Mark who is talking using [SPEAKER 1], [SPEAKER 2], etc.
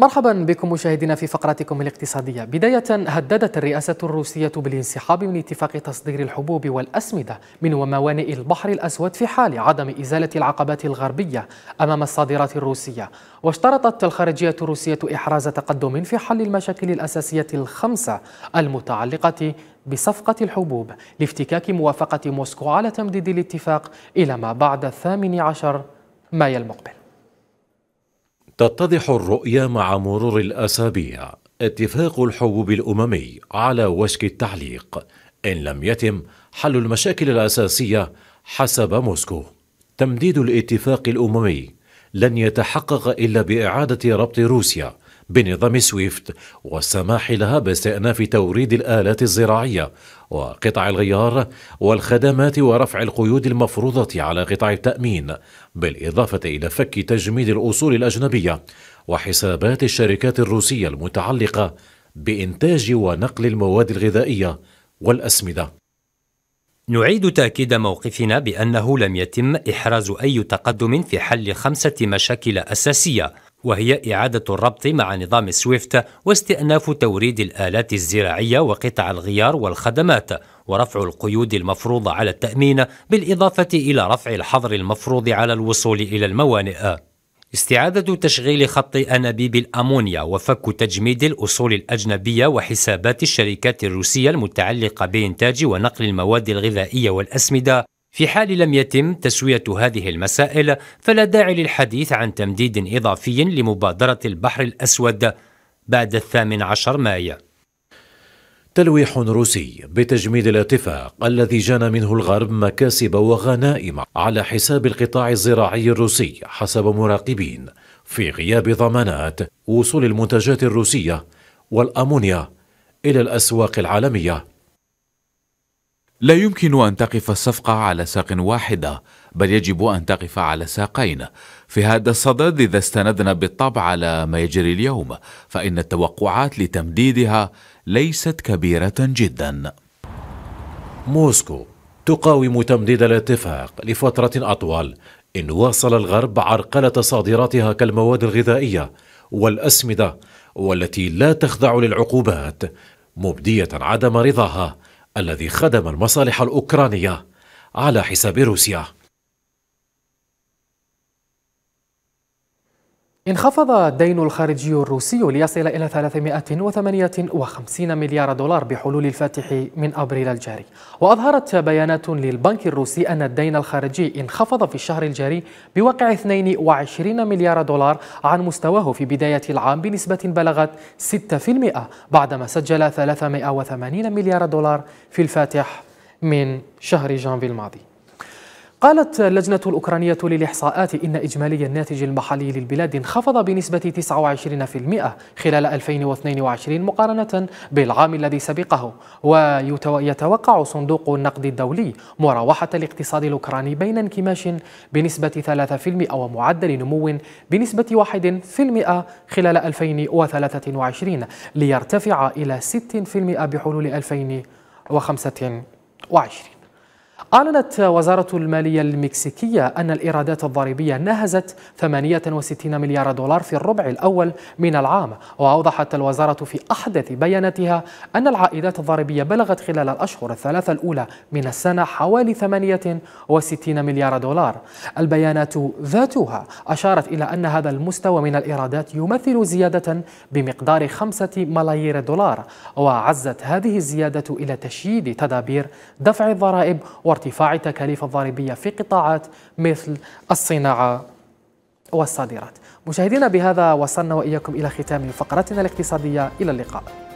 [SPEAKER 1] مرحبا بكم مشاهدينا في فقرتكم الاقتصادية بداية هددت الرئاسة الروسية بالانسحاب من اتفاق تصدير الحبوب والأسمدة من وموانئ البحر الأسود في حال عدم إزالة العقبات الغربية أمام الصادرات الروسية واشترطت الخارجية الروسية إحراز تقدم في حل المشاكل الأساسية الخمسة المتعلقة بصفقة الحبوب لافتكاك موافقة موسكو على تمديد الاتفاق إلى ما بعد الثامن عشر مايو المقبل
[SPEAKER 2] تتضح الرؤية مع مرور الأسابيع اتفاق الحبوب الأممي على وشك التعليق إن لم يتم حل المشاكل الأساسية حسب موسكو تمديد الاتفاق الأممي لن يتحقق إلا بإعادة ربط روسيا بنظام سويفت والسماح لها باستئناف توريد الآلات الزراعية وقطع الغيار والخدمات ورفع القيود المفروضة على قطاع التأمين بالإضافة إلى فك تجميد الأصول الأجنبية وحسابات الشركات الروسية المتعلقة بإنتاج ونقل المواد الغذائية والأسمدة
[SPEAKER 3] نعيد تأكيد موقفنا بأنه لم يتم إحراز أي تقدم في حل خمسة مشاكل أساسية وهي إعادة الربط مع نظام سويفت واستئناف توريد الآلات الزراعية وقطع الغيار والخدمات ورفع القيود المفروضة على التأمين بالإضافة إلى رفع الحظر المفروض على الوصول إلى الموانئ استعادة تشغيل خط أنابيب الأمونيا وفك تجميد الأصول الأجنبية وحسابات الشركات الروسية المتعلقة بإنتاج ونقل المواد الغذائية والأسمدة في حال لم يتم تسوية هذه المسائل فلا داعي للحديث عن تمديد إضافي لمبادرة البحر الأسود بعد الثامن عشر مايو
[SPEAKER 2] تلويح روسي بتجميد الاتفاق الذي جنى منه الغرب مكاسب وغنائم على حساب القطاع الزراعي الروسي حسب مراقبين في غياب ضمانات وصول المنتجات الروسيه والامونيا الى الاسواق العالميه لا يمكن أن تقف الصفقة على ساق واحدة بل يجب أن تقف على ساقين في هذا الصدد إذا استندنا بالطبع على ما يجري اليوم فإن التوقعات لتمديدها ليست كبيرة جدا موسكو تقاوم تمديد الاتفاق لفترة أطول إن واصل الغرب عرقلة صادراتها كالمواد الغذائية والأسمدة والتي لا تخضع للعقوبات مبدية عدم رضاها الذي خدم المصالح الأوكرانية على حساب روسيا
[SPEAKER 1] انخفض الدين الخارجي الروسي ليصل إلى 358 مليار دولار بحلول الفاتح من أبريل الجاري وأظهرت بيانات للبنك الروسي أن الدين الخارجي انخفض في الشهر الجاري بواقع 22 مليار دولار عن مستواه في بداية العام بنسبة بلغت 6% بعدما سجل 380 مليار دولار في الفاتح من شهر جانفي الماضي قالت اللجنة الأوكرانية للإحصاءات إن إجمالي الناتج المحلي للبلاد انخفض بنسبة 29% خلال 2022 مقارنة بالعام الذي سبقه ويتوقع صندوق النقد الدولي مراوحة الاقتصاد الأوكراني بين انكماش بنسبة 3% ومعدل نمو بنسبة 1% خلال 2023 ليرتفع إلى 6% بحلول 2025 أعلنت وزارة المالية المكسيكية أن الإيرادات الضريبية نهزت 68 مليار دولار في الربع الأول من العام وأوضحت الوزارة في أحدث بياناتها أن العائدات الضريبية بلغت خلال الأشهر الثلاثة الأولى من السنة حوالي 68 مليار دولار البيانات ذاتها أشارت إلى أن هذا المستوى من الإيرادات يمثل زيادة بمقدار 5 ملايير دولار وعزت هذه الزيادة إلى تشييد تدابير دفع الضرائب وارتفاع التكاليف الضريبية في قطاعات مثل الصناعة والصادرات مشاهدينا بهذا وصلنا وإياكم إلى ختام فقرتنا الاقتصادية إلى اللقاء